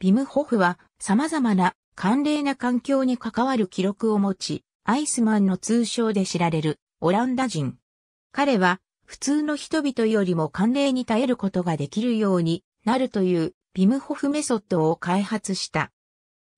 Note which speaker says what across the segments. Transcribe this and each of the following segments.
Speaker 1: ビムホフは様々な寒冷な環境に関わる記録を持ち、アイスマンの通称で知られるオランダ人。彼は普通の人々よりも寒冷に耐えることができるようになるというビムホフメソッドを開発した。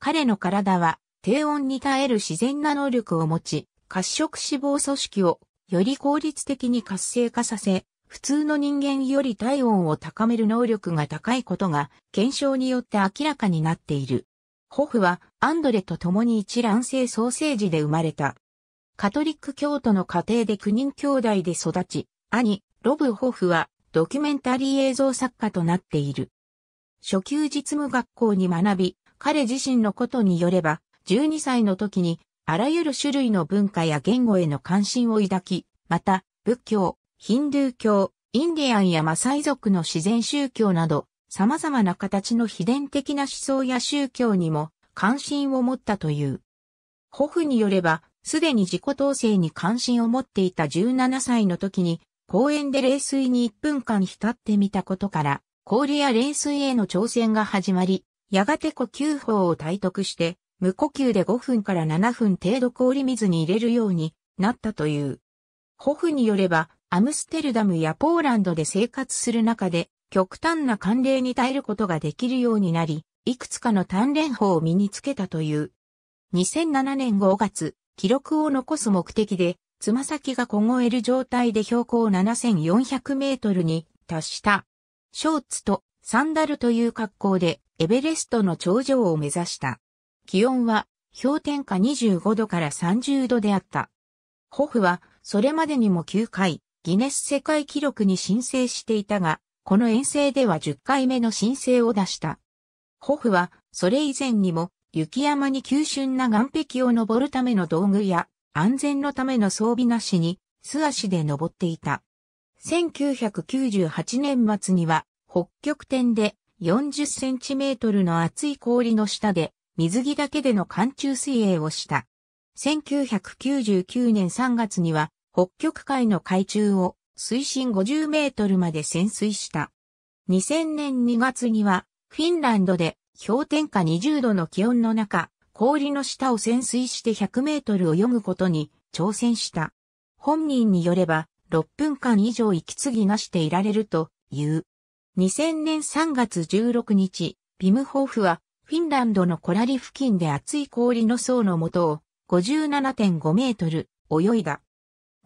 Speaker 1: 彼の体は低温に耐える自然な能力を持ち、褐色脂肪組織をより効率的に活性化させ、普通の人間より体温を高める能力が高いことが検証によって明らかになっている。ホフはアンドレと共に一卵性ソーセージで生まれた。カトリック教徒の家庭で9人兄弟で育ち、兄、ロブ・ホフはドキュメンタリー映像作家となっている。初級実務学校に学び、彼自身のことによれば、12歳の時にあらゆる種類の文化や言語への関心を抱き、また、仏教、ヒンドゥー教、インディアンやマサイ族の自然宗教など、様々な形の秘伝的な思想や宗教にも関心を持ったという。ホフによれば、すでに自己統制に関心を持っていた17歳の時に、公園で冷水に1分間浸ってみたことから、氷や冷水への挑戦が始まり、やがて呼吸法を体得して、無呼吸で5分から7分程度氷水に入れるようになったという。ホフによれば、アムステルダムやポーランドで生活する中で、極端な寒冷に耐えることができるようになり、いくつかの鍛錬法を身につけたという。2007年5月、記録を残す目的で、つま先が凍える状態で標高7400メートルに達した。ショーツとサンダルという格好でエベレストの頂上を目指した。気温は氷点下25度から30度であった。ホフはそれまでにも9回ギネス世界記録に申請していたが、この遠征では10回目の申請を出した。ホフは、それ以前にも、雪山に急峻な岩壁を登るための道具や、安全のための装備なしに、素足で登っていた。1998年末には、北極点で40センチメートルの厚い氷の下で、水着だけでの寒中水泳をした。1999年3月には、北極海の海中を水深50メートルまで潜水した。2000年2月には、フィンランドで氷点下20度の気温の中、氷の下を潜水して100メートル泳ぐことに挑戦した。本人によれば、6分間以上息継ぎなしていられるという。2000年3月16日、ビムホーフは、フィンランドのコラリ付近で厚い氷の層のもとを57.5メートル泳いだ。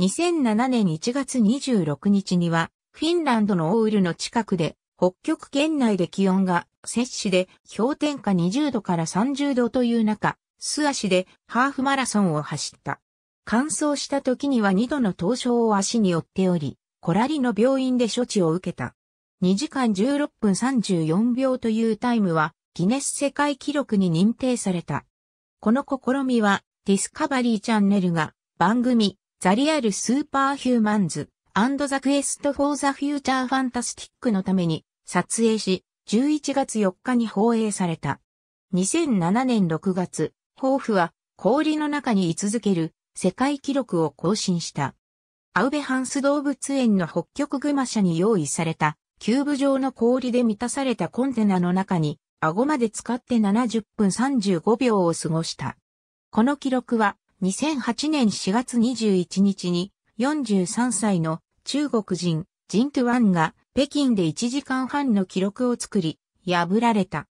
Speaker 1: 2007年1月26日には、フィンランドのオールの近くで、北極圏内で気温が摂氏で氷点下20度から30度という中、素足でハーフマラソンを走った。乾燥した時には2度の凍傷を足に負っており、コラリの病院で処置を受けた。2時間16分34秒というタイムはギネス世界記録に認定された。この試みはディスカバリーチャンネルが番組ザリアル・スーパーヒューマンズ、アンド・ザ・クエスト・フォー・ザ・フューチャー・ファンタスティックのために撮影し、11月4日に放映された。2007年6月、ホーフは氷の中に居続ける世界記録を更新した。アウベハンス動物園の北極グマ社に用意されたキューブ状の氷で満たされたコンテナの中に顎まで使って70分35秒を過ごした。この記録は2008年4月21日に43歳の中国人ジントゥワンが北京で1時間半の記録を作り、破られた。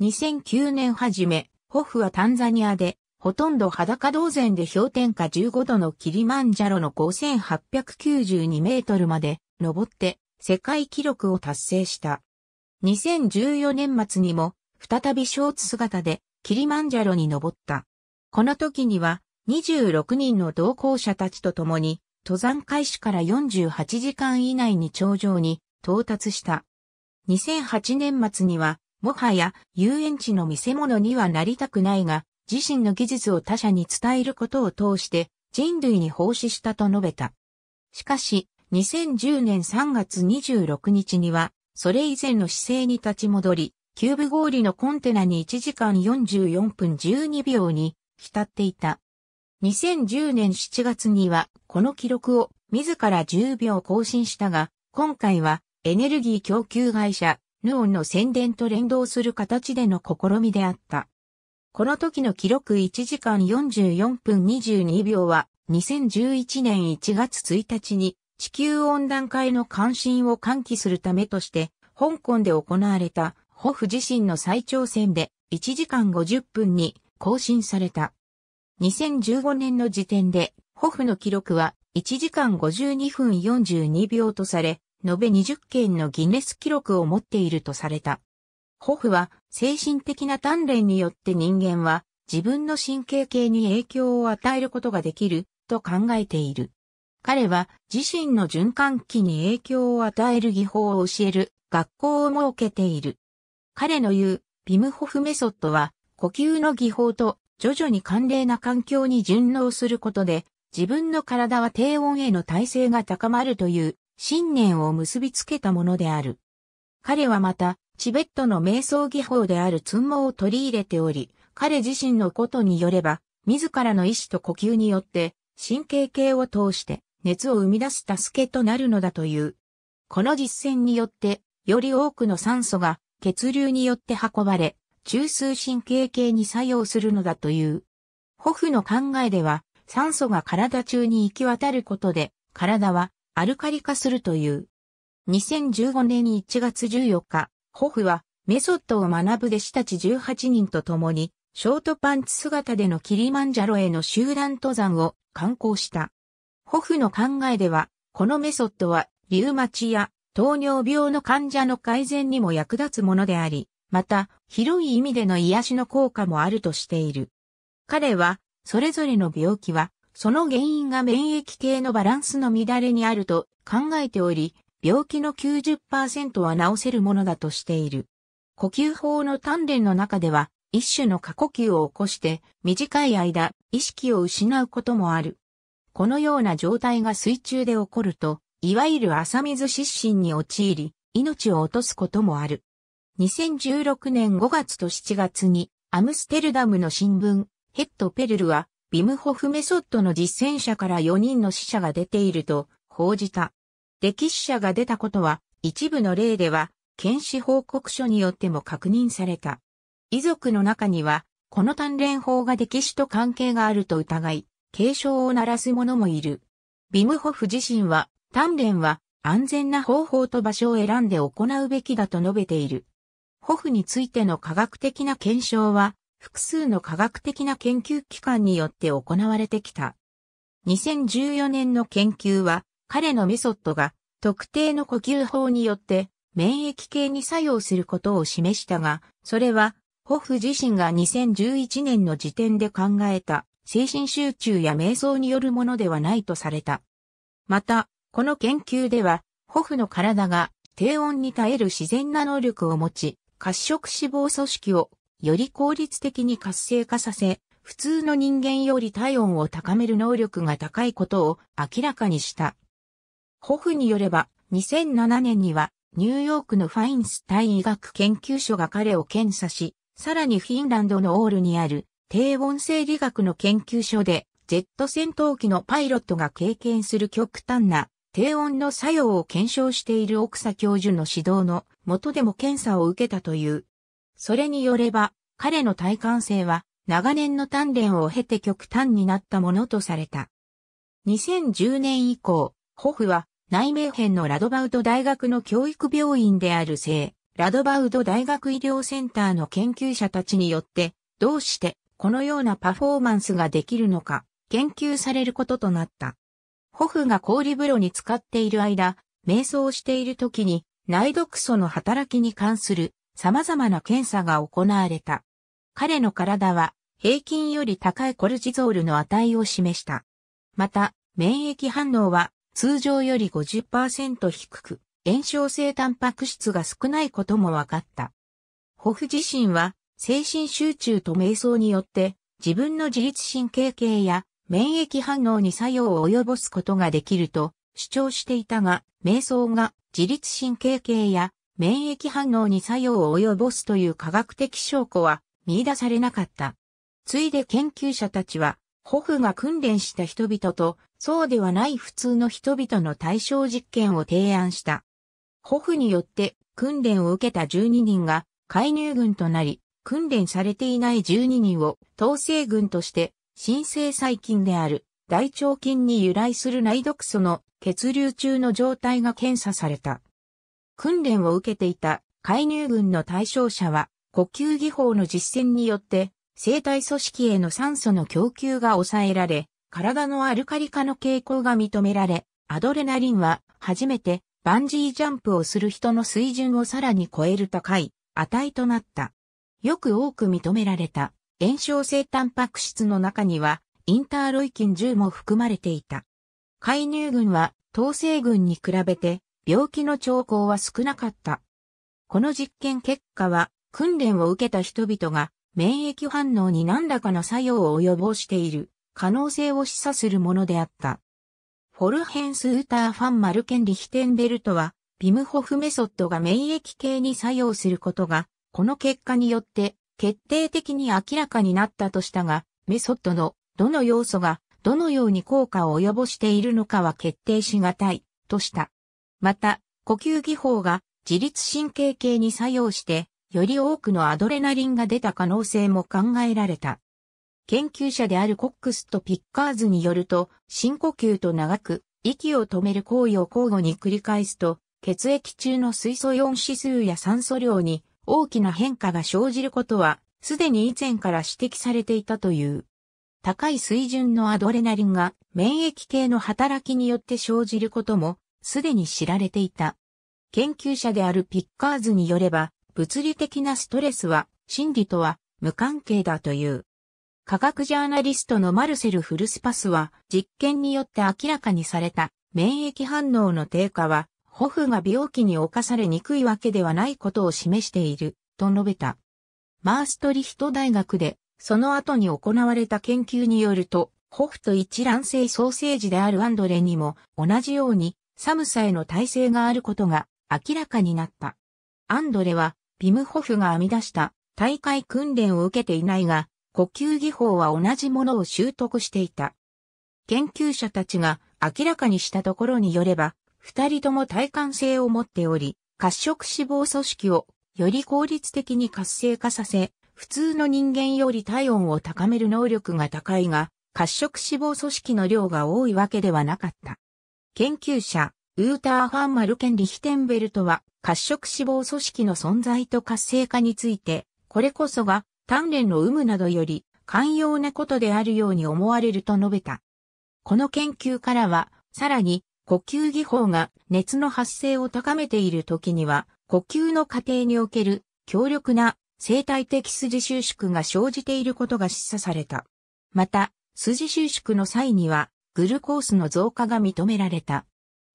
Speaker 1: 2009年初め、ホフはタンザニアで、ほとんど裸同然で氷点下15度のキリマンジャロの5892メートルまで登って世界記録を達成した。2014年末にも再びショーツ姿でキリマンジャロに登った。この時には26人の同行者たちと共に、登山開始から48時間以内に頂上に到達した。2008年末には、もはや遊園地の見せ物にはなりたくないが、自身の技術を他者に伝えることを通して人類に奉仕したと述べた。しかし、2010年3月26日には、それ以前の姿勢に立ち戻り、キューブ氷のコンテナに1時間44分12秒に浸っていた。2010年7月にはこの記録を自ら10秒更新したが、今回はエネルギー供給会社、ヌオンの宣伝と連動する形での試みであった。この時の記録1時間44分22秒は2011年1月1日に地球温暖化への関心を喚起するためとして香港で行われたホフ自身の再挑戦で1時間50分に更新された。2015年の時点で、ホフの記録は1時間52分42秒とされ、延べ20件のギネス記録を持っているとされた。ホフは精神的な鍛錬によって人間は自分の神経系に影響を与えることができると考えている。彼は自身の循環器に影響を与える技法を教える学校を設けている。彼の言うビムホフメソッドは呼吸の技法と徐々に寒冷な環境に順応することで、自分の体は低温への耐性が高まるという信念を結びつけたものである。彼はまた、チベットの瞑想技法であるツンモを取り入れており、彼自身のことによれば、自らの意志と呼吸によって、神経系を通して熱を生み出す助けとなるのだという。この実践によって、より多くの酸素が血流によって運ばれ、中枢神経系に作用するのだという。ホフの考えでは、酸素が体中に行き渡ることで、体はアルカリ化するという。2015年1月14日、ホフはメソッドを学ぶ弟子たち18人と共に、ショートパンツ姿でのキリマンジャロへの集団登山を観光した。ホフの考えでは、このメソッドは、リウマチや糖尿病の患者の改善にも役立つものであり、また、広い意味での癒しの効果もあるとしている。彼は、それぞれの病気は、その原因が免疫系のバランスの乱れにあると考えており、病気の90%は治せるものだとしている。呼吸法の鍛錬の中では、一種の過呼吸を起こして、短い間、意識を失うこともある。このような状態が水中で起こると、いわゆる浅水失神に陥り、命を落とすこともある。2016年5月と7月にアムステルダムの新聞ヘッドペルルはビムホフメソッドの実践者から4人の死者が出ていると報じた。歴史者が出たことは一部の例では検視報告書によっても確認された。遺族の中にはこの鍛錬法が歴史と関係があると疑い、警鐘を鳴らす者もいる。ビムホフ自身は鍛錬は安全な方法と場所を選んで行うべきだと述べている。ホフについての科学的な検証は、複数の科学的な研究機関によって行われてきた。2014年の研究は、彼のメソッドが特定の呼吸法によって免疫系に作用することを示したが、それは、ホフ自身が2011年の時点で考えた精神集中や瞑想によるものではないとされた。また、この研究では、ホフの体が低温に耐える自然な能力を持ち、褐色脂肪組織をより効率的に活性化させ、普通の人間より体温を高める能力が高いことを明らかにした。ホフによれば、2007年には、ニューヨークのファインス体医学研究所が彼を検査し、さらにフィンランドのオールにある低温生理学の研究所で、ジェット戦闘機のパイロットが経験する極端な低温の作用を検証している奥佐教授の指導の元でも検査を受けたという。それによれば、彼の体感性は長年の鍛錬を経て極端になったものとされた。2010年以降、ホフは内名編のラドバウド大学の教育病院である聖、ラドバウド大学医療センターの研究者たちによって、どうしてこのようなパフォーマンスができるのか、研究されることとなった。ホフが氷風呂に使っている間、瞑想している時に内毒素の働きに関する様々な検査が行われた。彼の体は平均より高いコルチゾールの値を示した。また、免疫反応は通常より50%低く、炎症性タンパク質が少ないことも分かった。ホフ自身は精神集中と瞑想によって自分の自律神経系や免疫反応に作用を及ぼすことができると主張していたが、瞑想が自律神経系や免疫反応に作用を及ぼすという科学的証拠は見出されなかった。ついで研究者たちは、ホフが訓練した人々と、そうではない普通の人々の対象実験を提案した。ホフによって訓練を受けた12人が介入軍となり、訓練されていない12人を統制軍として、新生細菌である大腸菌に由来する内毒素の血流中の状態が検査された。訓練を受けていた介入群の対象者は、呼吸技法の実践によって、生体組織への酸素の供給が抑えられ、体のアルカリ化の傾向が認められ、アドレナリンは初めてバンジージャンプをする人の水準をさらに超える高い値となった。よく多く認められた炎症性タンパク質の中にはインターロイキン10も含まれていた。海入群は統制群に比べて病気の兆候は少なかった。この実験結果は訓練を受けた人々が免疫反応に何らかの作用を及ぼしている可能性を示唆するものであった。フォルヘンス・ウーター・ファン・マルケン・リヒテンベルトは、ビムホフメソッドが免疫系に作用することが、この結果によって決定的に明らかになったとしたが、メソッドのどの要素がどのように効果を及ぼしているのかは決定しがたい、とした。また、呼吸技法が自律神経系に作用して、より多くのアドレナリンが出た可能性も考えられた。研究者であるコックスとピッカーズによると、深呼吸と長く息を止める行為を交互に繰り返すと、血液中の水素イオン指数や酸素量に大きな変化が生じることは、すでに以前から指摘されていたという。高い水準のアドレナリンが免疫系の働きによって生じることもすでに知られていた。研究者であるピッカーズによれば、物理的なストレスは心理とは無関係だという。科学ジャーナリストのマルセル・フルスパスは実験によって明らかにされた免疫反応の低下は、皮膚が病気に侵されにくいわけではないことを示している、と述べた。マーストリヒト大学でその後に行われた研究によると、ホフト一卵性ソーセージであるアンドレにも同じように寒さへの耐性があることが明らかになった。アンドレはビムホフが編み出した大会訓練を受けていないが、呼吸技法は同じものを習得していた。研究者たちが明らかにしたところによれば、二人とも体幹性を持っており、褐色脂肪組織をより効率的に活性化させ、普通の人間より体温を高める能力が高いが、褐色脂肪組織の量が多いわけではなかった。研究者、ウーター・ファン・マルケン・リヒテンベルトは、褐色脂肪組織の存在と活性化について、これこそが鍛錬の有無などより寛容なことであるように思われると述べた。この研究からは、さらに、呼吸技法が熱の発生を高めている時には、呼吸の過程における強力な生態的筋収縮が生じていることが示唆された。また、筋収縮の際には、グルコースの増加が認められた。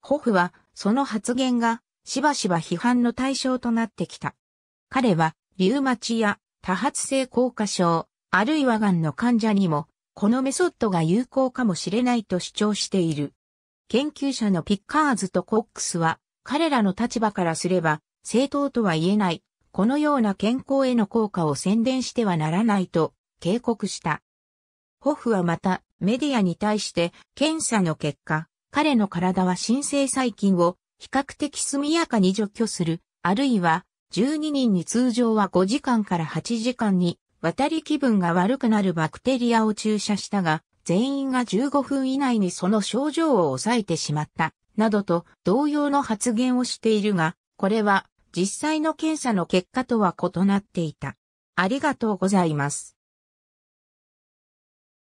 Speaker 1: ホフは、その発言が、しばしば批判の対象となってきた。彼は、リウマチや多発性硬化症、あるいは癌の患者にも、このメソッドが有効かもしれないと主張している。研究者のピッカーズとコックスは、彼らの立場からすれば、正当とは言えないこのような健康への効果を宣伝してはならないと警告した。ホフはまたメディアに対して検査の結果、彼の体は新生細菌を比較的速やかに除去する、あるいは12人に通常は5時間から8時間に渡り気分が悪くなるバクテリアを注射したが、全員が15分以内にその症状を抑えてしまった、などと同様の発言をしているが、これは実際の検査の結果とは異なっていた。ありがとうございます。